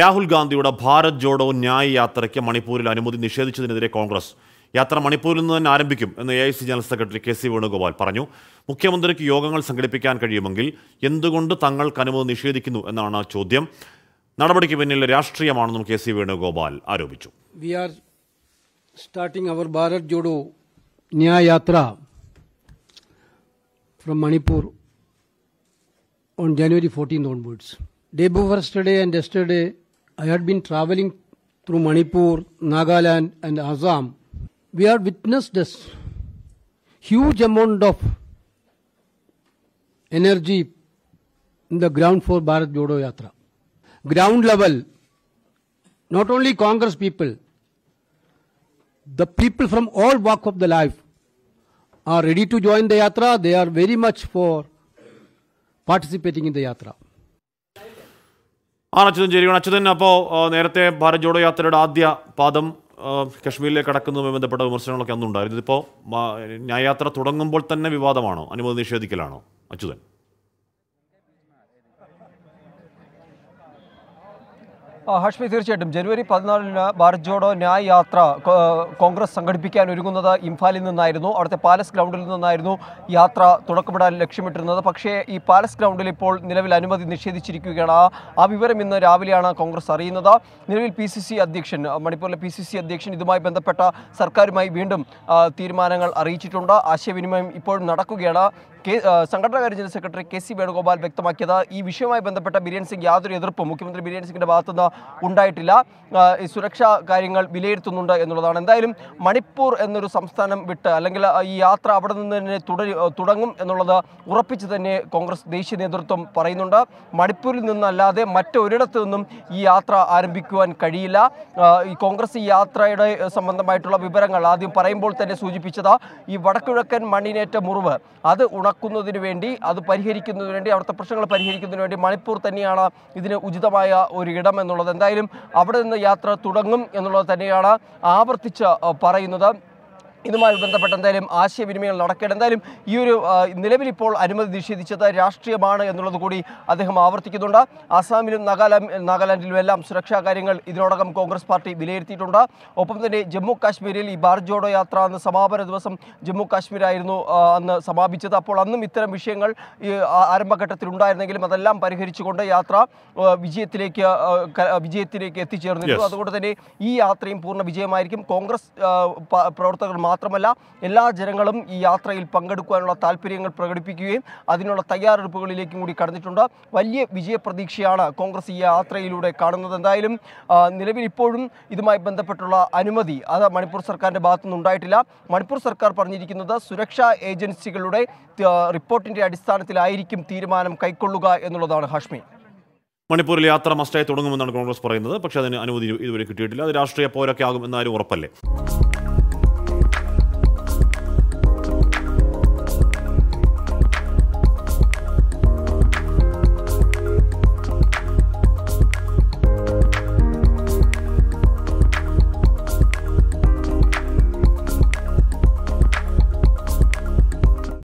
രാഹുൽ ഗാന്ധിയുടെ ഭാരത് ജോഡോ ന്യായ യാത്രയ്ക്ക് മണിപ്പൂരിൽ അനുമതി നിഷേധിച്ചതിനെതിരെ കോൺഗ്രസ് യാത്ര മണിപ്പൂരിൽ നിന്ന് തന്നെ ആരംഭിക്കും എന്ന് A I C general secretary K C Venugopal പറഞ്ഞു മുഖ്യമന്ത്രിക്ക് യോഗങ്ങൾ സംഘടിപ്പിക്കാൻ കഴിയുമെങ്കിൽ എന്തുകൊണ്ട് തങ്ങൾക്ക് അനുമതി നിഷേധിക്കുന്നു എന്നാണ് ചോദ്യം നടപടിക്ക് പിന്നിൽ രാഷ്ട്രീയമാണെന്നും കെ സി വേണുഗോപാൽ ആരോപിച്ചു we are starting our Bharat Jodo Nyay Yatra from Manipur on January fourteen onwards Day before yesterday and yesterday, I had been traveling through Manipur, Nagaland, and Assam. We had witnessed this huge amount of energy in the ground for Bharat Jodo Yatra. Ground level, not only Congress people, the people from all walk of the life are ready to join the yatra. They are very much for participating in the yatra. ആണ് അച്യുതൻ ചേരുകയാണ് അച്യുതൻ അപ്പോൾ നേരത്തെ ഭാരത് ജോഡോ യാത്രയുടെ ആദ്യ പാദം കശ്മീരിലേക്ക് കടക്കുന്നതുമായി ബന്ധപ്പെട്ട വിമർശനങ്ങളൊക്കെ അന്നുണ്ടായിരുന്നു ഇതിപ്പോൾ ന്യായയാത്ര തുടങ്ങുമ്പോൾ തന്നെ വിവാദമാണോ അനുമതി നിഷേധിക്കലാണോ അച്യുതൻ ഹാഷ്മി തീർച്ചയായിട്ടും ജനുവരി പതിനാലിന് ഭാരത് ജോഡോ ന്യായ യാത്ര കോൺഗ്രസ് സംഘടിപ്പിക്കാൻ ഒരുങ്ങുന്നത് ഇംഫാലിൽ നിന്നായിരുന്നു അവിടുത്തെ പാലസ് ഗ്രൗണ്ടിൽ നിന്നായിരുന്നു യാത്ര തുടക്കമിടാൻ ലക്ഷ്യമിട്ടിരുന്നത് പക്ഷേ ഈ പാലസ് ഗ്രൗണ്ടിൽ ഇപ്പോൾ നിലവിൽ അനുമതി നിഷേധിച്ചിരിക്കുകയാണ് ആ ആ വിവരം ഇന്ന് രാവിലെയാണ് കോൺഗ്രസ് അറിയുന്നത് നിലവിൽ പി സി സി അധ്യക്ഷൻ മണിപ്പൂരിലെ പി സി സി അധ്യക്ഷൻ ഇതുമായി ബന്ധപ്പെട്ട സർക്കാരുമായി വീണ്ടും തീരുമാനങ്ങൾ അറിയിച്ചിട്ടുണ്ട് ആശയവിനിമയം ഇപ്പോൾ നടക്കുകയാണ് സംഘടനാ കാര്യ സെക്രട്ടറി കെ സി വേണുഗോപാൽ വ്യക്തമാക്കിയത് ഈ വിഷയവുമായി ബന്ധപ്പെട്ട ബിരിയൻ സിംഗ് യാതൊരു എതിർപ്പും മുഖ്യമന്ത്രി ബിരിയൻ സിംഗിന്റെ ഭാഗത്തുനിന്ന് ഉണ്ടായിട്ടില്ല ഈ സുരക്ഷാ കാര്യങ്ങൾ വിലയിരുത്തുന്നുണ്ട് എന്നുള്ളതാണ് എന്തായാലും മണിപ്പൂർ എന്നൊരു സംസ്ഥാനം വിട്ട് അല്ലെങ്കിൽ ഈ യാത്ര അവിടെ നിന്ന് തന്നെ തുടങ്ങും എന്നുള്ളത് ഉറപ്പിച്ച് തന്നെ കോൺഗ്രസ് ദേശീയ നേതൃത്വം പറയുന്നുണ്ട് മണിപ്പൂരിൽ നിന്നല്ലാതെ മറ്റൊരിടത്തു നിന്നും ഈ യാത്ര ആരംഭിക്കുവാൻ കഴിയില്ല ഈ കോൺഗ്രസ് ഈ യാത്രയുടെ സംബന്ധമായിട്ടുള്ള വിവരങ്ങൾ ആദ്യം പറയുമ്പോൾ തന്നെ സൂചിപ്പിച്ചതാ ഈ വടക്കുഴക്കൻ മണ്ണിനേറ്റ മുറിവ് അത് ഉണ ആക്കുന്നതിന് വേണ്ടി അത് പരിഹരിക്കുന്നതിന് വേണ്ടി അവിടുത്തെ പ്രശ്നങ്ങൾ പരിഹരിക്കുന്നതിന് വേണ്ടി മണിപ്പൂർ തന്നെയാണ് ഇതിന് ഉചിതമായ ഒരു ഇടം എന്നുള്ളത് എന്തായാലും അവിടെ നിന്ന് യാത്ര തുടങ്ങും എന്നുള്ളത് തന്നെയാണ് ആവർത്തിച്ച് പറയുന്നത് ഇതുമായി ബന്ധപ്പെട്ട എന്തായാലും ആശയവിനിമയങ്ങൾ നടക്കേണ്ട എന്തായാലും ഈ ഒരു നിലവിൽ ഇപ്പോൾ അനുമതി നിഷേധിച്ചത് രാഷ്ട്രീയമാണ് എന്നുള്ളത് കൂടി അദ്ദേഹം ആവർത്തിക്കുന്നുണ്ട് ആസാമിലും നാഗാലാൻഡ് നാഗാലാൻഡിലും എല്ലാം സുരക്ഷാ കാര്യങ്ങൾ ഇതിനോടകം കോൺഗ്രസ് പാർട്ടി വിലയിരുത്തിയിട്ടുണ്ട് ഒപ്പം തന്നെ ജമ്മു കാശ്മീരിൽ ഈ ബാർജോഡോ യാത്ര അന്ന് സമാപന ദിവസം ജമ്മു കാശ്മീരായിരുന്നു അന്ന് സമാപിച്ചത് അപ്പോൾ അന്നും ഇത്തരം വിഷയങ്ങൾ ആരംഭഘട്ടത്തിൽ ഉണ്ടായിരുന്നെങ്കിലും അതെല്ലാം പരിഹരിച്ചുകൊണ്ട് യാത്ര വിജയത്തിലേക്ക് വിജയത്തിലേക്ക് എത്തിച്ചേർന്നിരുന്നു അതുകൊണ്ട് തന്നെ ഈ യാത്രയും പൂർണ്ണ വിജയമായിരിക്കും കോൺഗ്രസ് പ്രവർത്തകർ മാത്രം മാത്രമല്ല എല്ലാ ജനങ്ങളും ഈ യാത്രയിൽ പങ്കെടുക്കുവാനുള്ള താല്പര്യങ്ങൾ പ്രകടിപ്പിക്കുകയും അതിനുള്ള തയ്യാറെടുപ്പുകളിലേക്കും കൂടി കടന്നിട്ടുണ്ട് വലിയ വിജയപ്രതീക്ഷയാണ് കോൺഗ്രസ് ഈ യാത്രയിലൂടെ കാണുന്നത് എന്തായാലും നിലവിൽ ഇപ്പോഴും ഇതുമായി ബന്ധപ്പെട്ടുള്ള അനുമതി അത് മണിപ്പൂർ സർക്കാരിൻ്റെ ഭാഗത്തുനിന്ന് ഉണ്ടായിട്ടില്ല മണിപ്പൂർ സർക്കാർ പറഞ്ഞിരിക്കുന്നത് സുരക്ഷാ ഏജൻസികളുടെ റിപ്പോർട്ടിൻ്റെ അടിസ്ഥാനത്തിലായിരിക്കും തീരുമാനം കൈക്കൊള്ളുക എന്നുള്ളതാണ് ഹാഷ്മി മണിപ്പൂരിൽ യാത്ര മസ്റ്റായി തുടങ്ങുമെന്നാണ് കോൺഗ്രസ് പറയുന്നത് പക്ഷേ അതിന് അനുമതി ഇതുവരെ കിട്ടിയിട്ടില്ല അത് രാഷ്ട്രീയ പോരൊക്കെ ആകും എന്നാലും ഉറപ്പല്ലേ